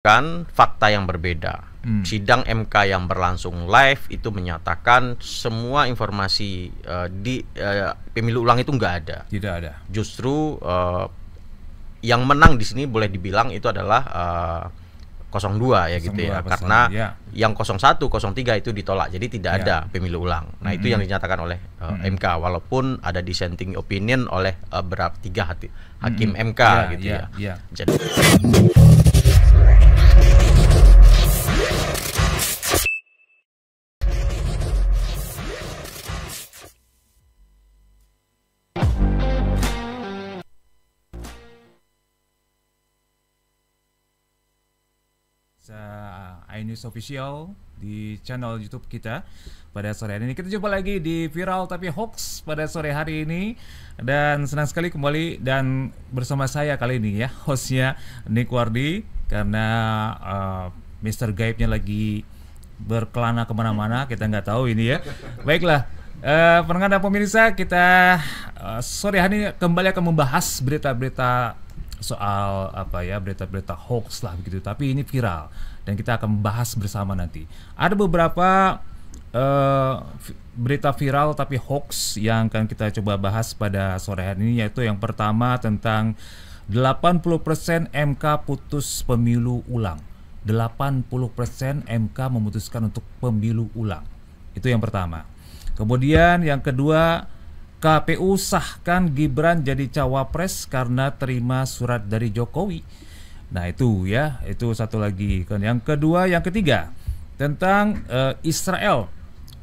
kan fakta yang berbeda. Hmm. Sidang MK yang berlangsung live itu menyatakan semua informasi uh, di uh, pemilu ulang itu enggak ada. Tidak ada. Justru uh, yang menang di sini boleh dibilang itu adalah uh, 02 ya 02, gitu ya karena ya. yang 01 03 itu ditolak jadi tidak ya. ada pemilu ulang. Nah, -hmm. itu yang hmm. dinyatakan oleh uh, -hmm. MK walaupun ada dissenting opinion oleh uh, berapa tiga hati, hmm. hakim -hmm. MK ya, gitu ya. ya. ya. Jadi News Official di channel YouTube kita pada sore hari ini. Kita jumpa lagi di Viral Tapi Hoax pada sore hari ini dan senang sekali kembali dan bersama saya kali ini ya hostnya Nick Wardi karena uh, Mr. Gaibnya lagi berkelana kemana-mana kita nggak tahu ini ya. Baiklah. Uh, pendengar dan pemirsa kita uh, sore hari ini kembali akan membahas berita-berita soal apa ya berita-berita hoax lah begitu tapi ini viral dan kita akan membahas bersama nanti. Ada beberapa uh, berita viral tapi hoax yang akan kita coba bahas pada sore hari ini yaitu yang pertama tentang 80% MK putus pemilu ulang. 80% MK memutuskan untuk pemilu ulang. Itu yang pertama. Kemudian yang kedua, KPU sahkan Gibran jadi cawapres karena terima surat dari Jokowi. Nah, itu ya, itu satu lagi. kan Yang kedua, yang ketiga tentang uh, Israel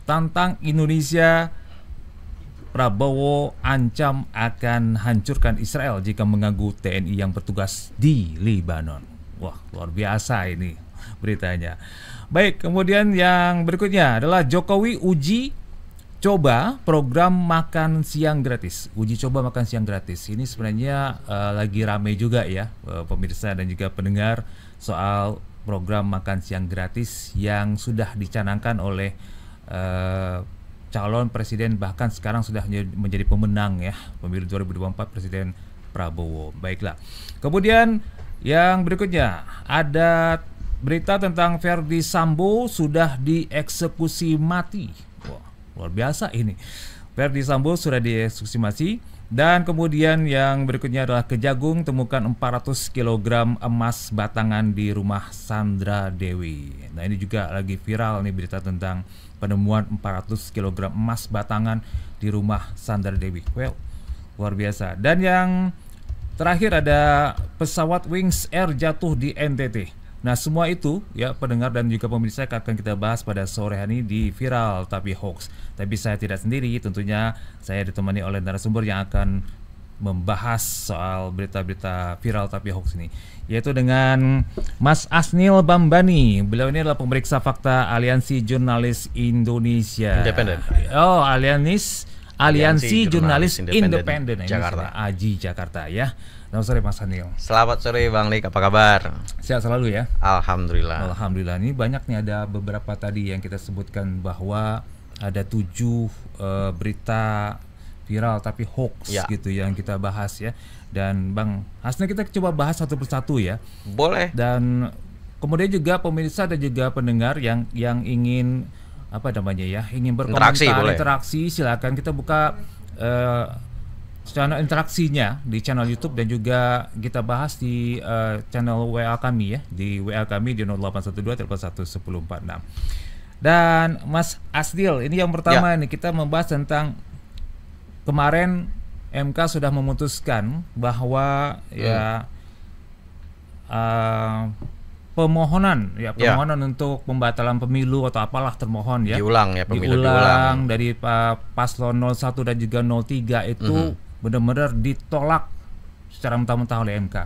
tantang Indonesia Prabowo ancam akan hancurkan Israel jika mengganggu TNI yang bertugas di Lebanon. Wah, luar biasa ini beritanya. Baik, kemudian yang berikutnya adalah Jokowi uji coba program makan siang gratis uji coba makan siang gratis ini sebenarnya uh, lagi ramai juga ya uh, pemirsa dan juga pendengar soal program makan siang gratis yang sudah dicanangkan oleh uh, calon presiden bahkan sekarang sudah menjadi pemenang ya pemilu 2024 presiden Prabowo baiklah kemudian yang berikutnya ada berita tentang Verdi Sambo sudah dieksekusi mati Luar biasa ini. Verdi Sambo sudah dieksekusi dan kemudian yang berikutnya adalah Kejagung temukan 400 kg emas batangan di rumah Sandra Dewi. Nah, ini juga lagi viral nih berita tentang penemuan 400 kg emas batangan di rumah Sandra Dewi. Well, luar biasa. Dan yang terakhir ada pesawat Wings Air jatuh di NTT. Nah, semua itu ya pendengar dan juga pemirsa akan kita bahas pada sore hari ini di Viral Tapi Hoax. Tapi saya tidak sendiri, tentunya saya ditemani oleh narasumber yang akan membahas soal berita-berita viral tapi hoax ini yaitu dengan Mas Asnil Bambani. Beliau ini adalah pemeriksa fakta Aliansi Jurnalis Indonesia. Independen. Oh, Aliansi, Aliansi, Aliansi Jurnalis, Jurnalis Independen Jakarta. AJI Jakarta ya. Selamat sore Mas Hanil. Selamat sore Bang Lik, apa kabar? Sehat selalu ya. Alhamdulillah. Alhamdulillah. Ini banyak nih ada beberapa tadi yang kita sebutkan bahwa ada tujuh uh, berita viral tapi hoax ya. gitu yang kita bahas ya. Dan Bang hasilnya kita coba bahas satu persatu ya. Boleh. Dan kemudian juga pemirsa dan juga pendengar yang yang ingin apa namanya ya ingin berkomentar interaksi, silakan kita buka eh, channel interaksinya di channel YouTube dan juga kita bahas di uh, channel WA kami ya di WA kami di 0812 1046 dan Mas Asdil ini yang pertama ya. nih kita membahas tentang kemarin MK sudah memutuskan bahwa hmm. ya uh, pemohonan ya, ya. pemohonan ya. untuk pembatalan pemilu atau apalah termohon ya diulang ya pemilu diulang, diulang. dari uh, paslon 01 dan juga 03 itu mm -hmm benar-benar ditolak secara mentah-mentah oleh MK.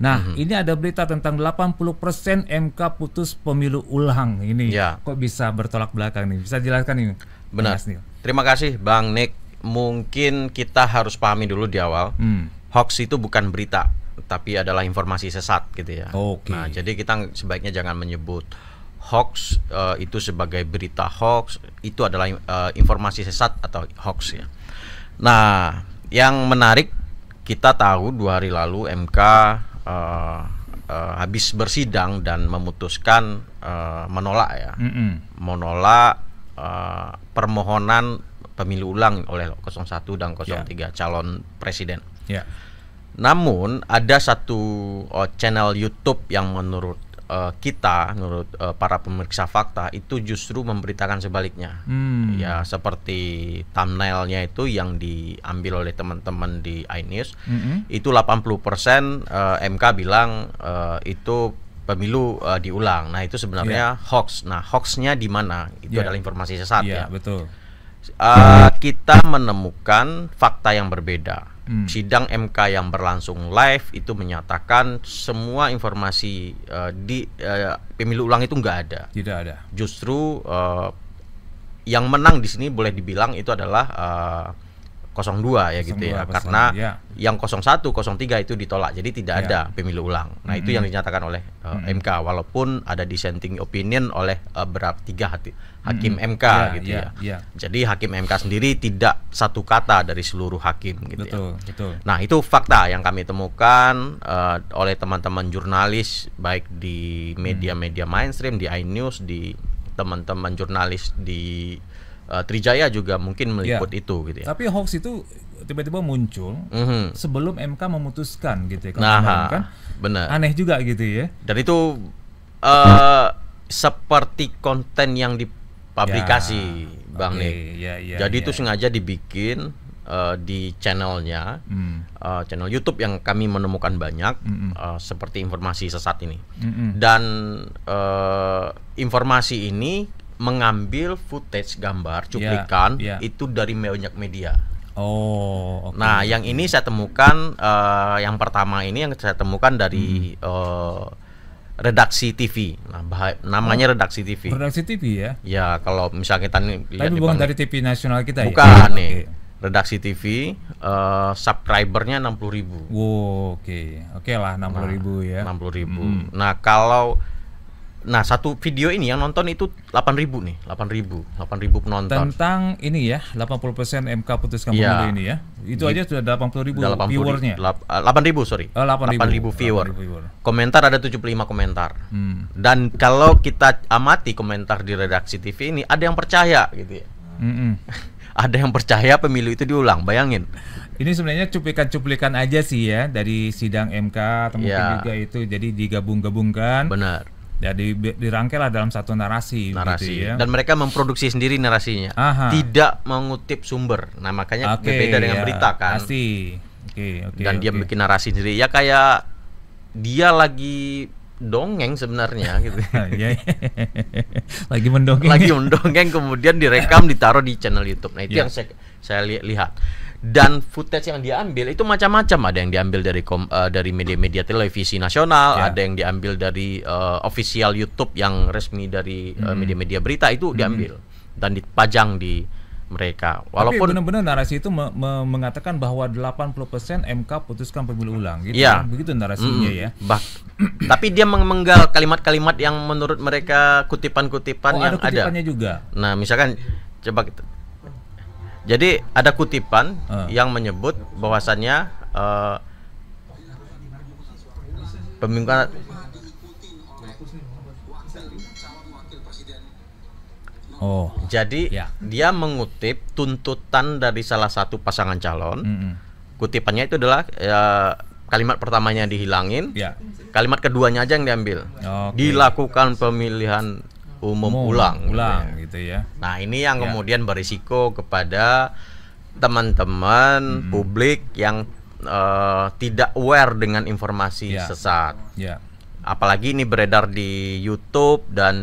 Nah, mm -hmm. ini ada berita tentang 80% MK putus pemilu ulang ini. Ya. Kok bisa bertolak belakang nih? Bisa jelaskan ini? Benar. Terima kasih Bang Nick. Mungkin kita harus pahami dulu di awal. Hmm. Hoax itu bukan berita, tapi adalah informasi sesat gitu ya. Oke. Okay. Nah, jadi kita sebaiknya jangan menyebut hoax uh, itu sebagai berita hoax, itu adalah uh, informasi sesat atau hoax ya. Nah, yang menarik kita tahu dua hari lalu MK uh, eh, uh, eh, habis bersidang dan memutuskan uh, menolak ya, mm -hmm. menolak uh, permohonan pemilu ulang oleh 01 dan 03 ya. yeah. calon presiden. Yeah. Namun ada satu oh, channel YouTube yang menurut uh, kita menurut uh, para pemeriksa fakta itu justru memberitakan sebaliknya. Hmm. Ya seperti thumbnailnya itu yang diambil oleh teman-teman di iNews mm -hmm. itu 80% uh, MK bilang uh, itu pemilu uh, diulang. Nah, itu sebenarnya yeah. hoax. Nah, hoaxnya di mana? Itu yeah. adalah informasi sesat yeah, ya. betul uh, kita menemukan fakta yang berbeda. Hmm. Sidang MK yang berlangsung live itu menyatakan semua informasi uh, di uh, pemilu ulang itu nggak ada. Tidak ada. Justru uh, yang menang di sini boleh dibilang itu adalah 02 ya gitu ya karena ya. yang 01 03 itu ditolak jadi tidak ya. ada pemilu ulang nah mm -hmm. itu yang dinyatakan oleh uh, eh, mm -hmm. MK walaupun ada dissenting opinion oleh uh, berapa tiga hati, hakim mm -hmm. MK ya, gitu ya, ya. ya jadi hakim MK sendiri tidak satu kata dari seluruh hakim gitu ya. betul, ya betul. nah itu fakta yang kami temukan uh, oleh teman-teman jurnalis baik di mm. media-media mainstream di iNews di teman-teman jurnalis di uh, Trijaya juga mungkin iya. meliput ya. itu gitu ya. Tapi hoax itu tiba-tiba muncul mm-hmm. sebelum MK memutuskan gitu ya. nah, kan benar. Aneh juga gitu ya. Dan itu uh, seperti konten yang dipublikasi ya, Bang okay, Nick. Ya, ya, Jadi ya. itu sengaja dibikin uh, di channelnya, mm. uh, channel YouTube yang kami menemukan banyak mm Uh, seperti informasi sesat ini. Mm Dan uh, informasi ini mengambil footage gambar ya, cuplikan yeah, yeah. itu dari banyak media. Oh. Okay. Nah, yang ini saya temukan uh, yang pertama ini yang saya temukan dari hmm. uh, redaksi TV. Nah, bahaya, namanya oh, redaksi TV. Redaksi TV ya? Ya, kalau misalnya kita nih Tapi bukan dari TV nasional kita bukan ya. Bukan nih. Okay. Redaksi TV uh, eh, subscribernya enam puluh ribu. Wow, oke. Okay. Oke okay lah enam puluh ribu ya. Nah, enam ribu. Hmm. Nah, kalau Nah, satu video ini yang nonton itu ribu nih, ribu 8.000, ribu penonton. Tentang ini ya, 80% MK putuskan iya. pemilu ya. ini ya. Itu aja sudah 80.000 80, viewernya. 8.000, eh, sorry. Oh, ribu 8.000 viewer. 8 viewer. Komentar ada 75 komentar. Hmm. Dan kalau kita amati komentar di redaksi TV ini, ada yang percaya gitu ya. Hmm -hmm. ada yang percaya pemilu itu diulang, bayangin. Ini sebenarnya cuplikan-cuplikan aja sih ya dari sidang MK atau ya. juga itu jadi digabung-gabungkan. Benar ya di, dirangkailah dalam satu narasi. Narasi. Gitu ya. Dan mereka memproduksi sendiri narasinya, Aha. tidak mengutip sumber. Nah makanya okay, berbeda dengan ya, berita kan. Pasti. Okay, okay, Dan okay. dia bikin narasi sendiri. Ya kayak dia lagi dongeng sebenarnya gitu. Iya, iya. lagi mendongeng. Lagi mendongeng kemudian direkam ditaruh di channel YouTube. Nah itu yeah. yang saya, saya lihat dan footage yang diambil itu macam-macam ada yang diambil dari kom, uh, dari media-media televisi nasional yeah. ada yang diambil dari uh, official YouTube yang resmi dari eh, hmm. media-media mm. uh, berita itu hmm. diambil dan dipajang di mereka walaupun benar-benar narasi itu me me mengatakan bahwa 80% MK putuskan pemilu ulang gitu yeah. kan? begitu narasinya mm. ya bah tapi dia mengenggal kalimat-kalimat yang menurut mereka kutipan-kutipan oh, yang ada kutipannya ada. juga nah misalkan coba kita jadi ada kutipan uh. yang menyebut bahwasannya uh, eh, pemimpin Oh. Jadi ya. dia mengutip tuntutan dari salah satu pasangan calon. Mm -hmm. Kutipannya itu adalah ya, kalimat pertamanya dihilangin, ya. kalimat keduanya aja yang diambil. Okay. Dilakukan pemilihan umum, umum ulang, ulang gitu, ya. gitu ya. Nah ini yang ya. kemudian berisiko kepada teman-teman hmm. publik yang uh, tidak aware dengan informasi ya. sesat. Ya. Apalagi ini beredar di YouTube dan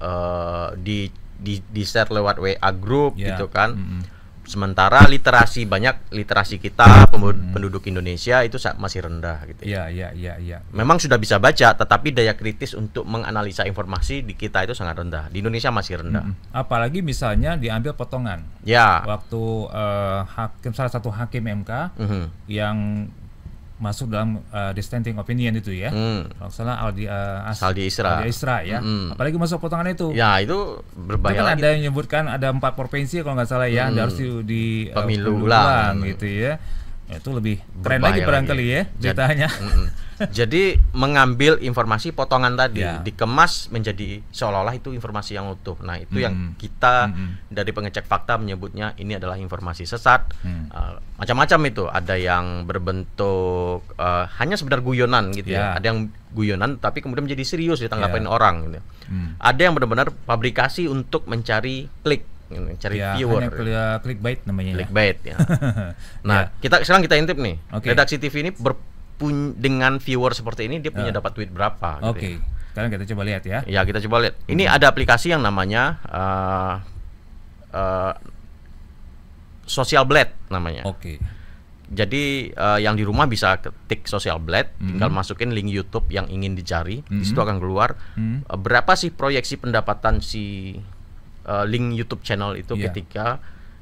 uh, di di di share lewat WA group ya. gitu kan. Hmm Sementara literasi banyak literasi kita hmm. penduduk Indonesia itu masih rendah gitu. Iya, iya, iya, iya. Memang sudah bisa baca tetapi daya kritis untuk menganalisa informasi di kita itu sangat rendah. Di Indonesia masih rendah. Hmm, hmm. Apalagi misalnya diambil potongan. Ya. Waktu uh, hakim salah satu hakim MK hmm. yang masuk dalam uh, dissenting opinion itu ya. Hmm. Kalau salah Aldi uh, As Aldi Isra. Aldi Isra ya. Hmm. Apalagi masuk potongan itu. Ya, itu berbahaya. Itu kan ada yang menyebutkan ada empat provinsi kalau nggak salah ya, hmm. harus di, di uh, pemilu uh, ulang gitu ya. Ya, itu lebih keren lagi barangkali ya ceritanya. Jadi mengambil informasi potongan tadi ya. dikemas menjadi seolah-olah itu informasi yang utuh. Nah itu hmm. yang kita hmm. dari pengecek fakta menyebutnya ini adalah informasi sesat hmm. uh, macam-macam itu. Ada yang berbentuk uh, hanya sekedar guyonan gitu ya. ya. Ada yang guyonan tapi kemudian menjadi serius ditanggapi ya. orang. Gitu. Hmm. Ada yang benar-benar pabrikasi untuk mencari klik cari ya, viewer. klik clickbait namanya. Ya. Clickbait ya. nah, ya. kita sekarang kita intip nih. Okay. Redaksi TV ini berpun dengan viewer seperti ini dia punya uh. dapat tweet berapa gitu Oke. Okay. Gitu ya. Sekarang kita coba lihat ya. Ya, kita coba lihat. Ini hmm. ada aplikasi yang namanya uh, uh, Social Blade namanya. Oke. Okay. Jadi uh, yang di rumah bisa ketik Social Blade, mm -hmm. tinggal masukin link YouTube yang ingin dicari, mm -hmm. di situ hmm. akan keluar mm -hmm. uh, berapa sih proyeksi pendapatan si uh, link YouTube channel itu yeah. ketika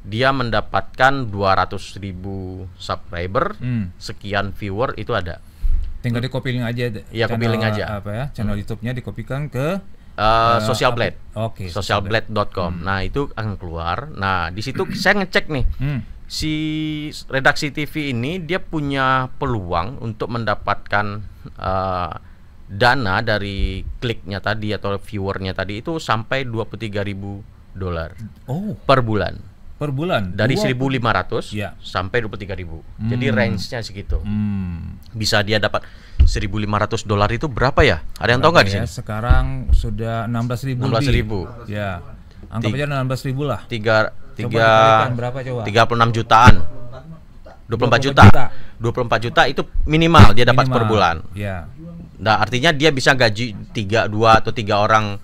dia mendapatkan 200.000 ribu subscriber, hmm. sekian viewer itu ada. Tinggal di copy link aja. ya copy link aja. Apa ya? Channel hmm. YouTube-nya dikopikan ke Uh, social Blade. Oke. Okay, socialblade.com. Nah, hmm. Nah, itu akan keluar. Nah, di situ saya ngecek nih. Hmm. Si redaksi TV ini dia punya peluang untuk mendapatkan uh, dana dari kliknya tadi atau viewernya tadi itu sampai 23 ribu dolar oh. per bulan per bulan dari 1500 ya. sampai 23000. Hmm. Jadi range-nya segitu. Hmm. Bisa dia dapat 1500 dolar itu berapa ya? Ada yang berapa tahu nggak ya? di sini? Sekarang sudah 16000. 16000. Ya. Anggap aja 16 ribu lah. tiga tiga berapa coba? 36 jutaan. 24 juta. 24 juta itu minimal dia dapat minimal. per bulan. Ya. Nah, artinya dia bisa gaji tiga, dua atau tiga orang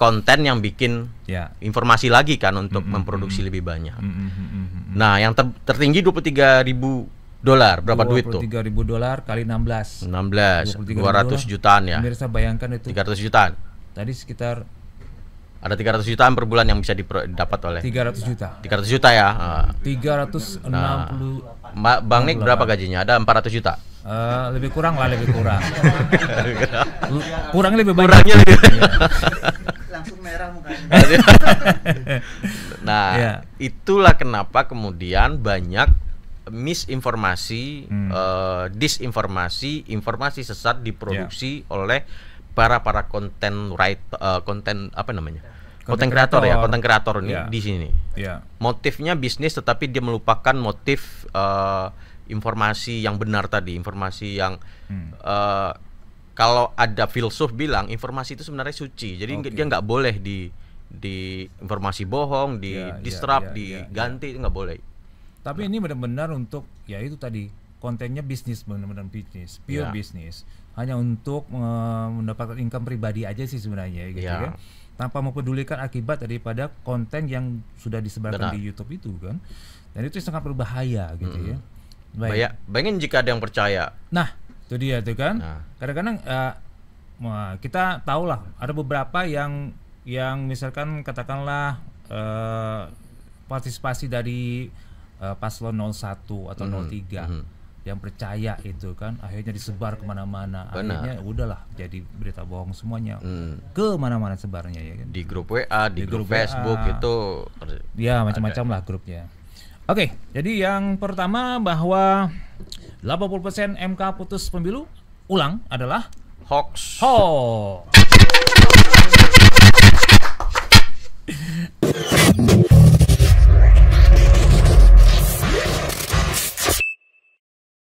konten yang bikin ya. informasi lagi kan untuk mm -hmm. memproduksi lebih banyak. Mm -hmm. Nah, yang ter tertinggi tiga ribu dolar berapa duit tuh? tiga ribu dolar kali enam enam belas belas dua ratus jutaan ya. Pemirsa bayangkan itu. 300 jutaan. Tadi sekitar ada tiga ratus jutaan per bulan yang bisa didapat oleh tiga ratus juta. tiga ratus juta ya. Ah. ratus 360 nah, Bang nick berapa gajinya? Ada empat ratus juta. Uh, lebih kurang lah lebih kurang kurangnya lebih banyak kurangnya lebih iya. langsung merah mukanya iya. nah yeah. itulah kenapa kemudian banyak misinformasi hmm. uh, disinformasi informasi sesat diproduksi yeah. oleh para para konten right eh, konten uh, apa namanya konten kreator ya konten kreator ini yeah. di sini Yeah. Motifnya bisnis tetapi dia melupakan motif uh, informasi yang benar tadi, informasi yang hmm. uh, kalau ada filsuf bilang informasi itu sebenarnya suci. Jadi okay. dia nggak boleh di di informasi bohong, di yeah, iya, distrap, iya, yeah, yeah, diganti iya, yeah. itu nggak boleh. Tapi nah. ini benar-benar untuk ya itu tadi kontennya bisnis benar-benar bisnis, pure yeah. bisnis. Hanya untuk eh, mendapatkan income pribadi aja sih sebenarnya gitu yeah. kan tanpa mempedulikan akibat daripada konten yang sudah disebarkan Benar. di YouTube itu kan. Dan itu sangat berbahaya gitu hmm. ya. Baik. Banyak, bayangin jika ada yang percaya. Nah, itu dia tuh kan. kadang nah. Kadang-kadang uh, kita tahulah ada beberapa yang yang misalkan katakanlah uh, partisipasi dari uh, paslon 01 atau mm -hmm. 03. -hmm yang percaya itu kan akhirnya disebar kemana-mana akhirnya udahlah jadi berita bohong semuanya hmm. kemana-mana sebarnya ya kan? di grup WA di, di grup, grup Facebook WA. itu ya macam-macam lah grupnya oke jadi yang pertama bahwa 80% MK putus pemilu ulang adalah hoax hoax